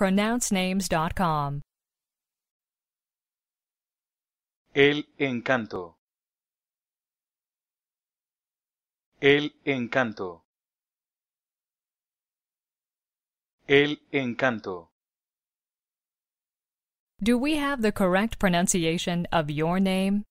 pronouncenames.com. El encanto. El encanto. El encanto. Do we have the correct pronunciation of your name?